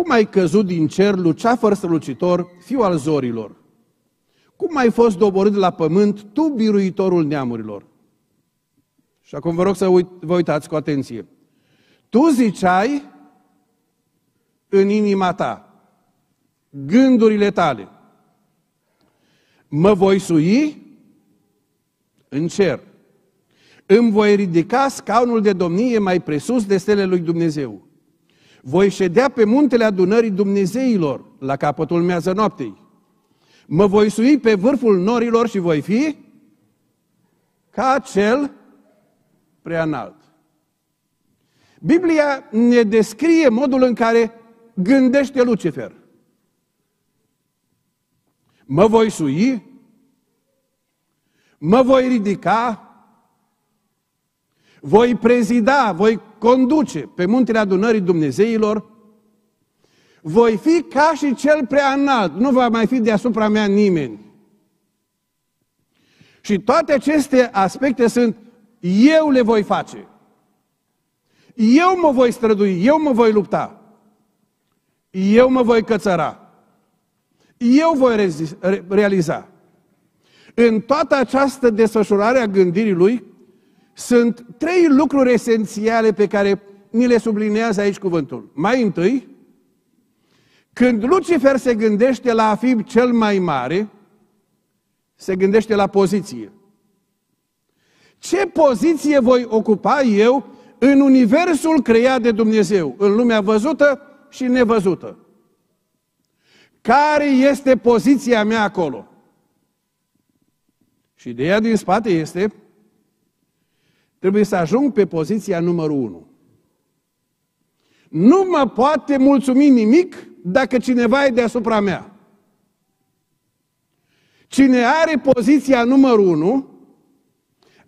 Cum ai căzut din cer, luceafăr strălucitor, fiu al zorilor? Cum ai fost doborât la pământ, tu biruitorul neamurilor? Și acum vă rog să uit, vă uitați cu atenție. Tu ziceai în inima ta, gândurile tale, mă voi sui în cer, îmi voi ridica scaunul de domnie mai presus de stele lui Dumnezeu. Voi ședea pe muntele adunării Dumnezeilor la capătul mează noaptei. Mă voi sui pe vârful norilor și voi fi ca cel prea Biblia ne descrie modul în care gândește Lucifer. Mă voi sui, mă voi ridica, voi prezida, voi conduce pe muntele adunării Dumnezeilor, voi fi ca și cel prea înalt, nu va mai fi deasupra mea nimeni. Și toate aceste aspecte sunt, eu le voi face. Eu mă voi strădui, eu mă voi lupta. Eu mă voi cățăra. Eu voi realiza. În toată această desfășurare a gândirii lui, sunt trei lucruri esențiale pe care ni le sublinează aici cuvântul. Mai întâi, când Lucifer se gândește la a fi cel mai mare, se gândește la poziție. Ce poziție voi ocupa eu în universul creat de Dumnezeu, în lumea văzută și nevăzută? Care este poziția mea acolo? Și ideea din spate este Trebuie să ajung pe poziția numărul 1. Nu mă poate mulțumi nimic dacă cineva e deasupra mea. Cine are poziția numărul 1,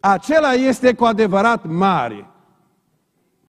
acela este cu adevărat mare.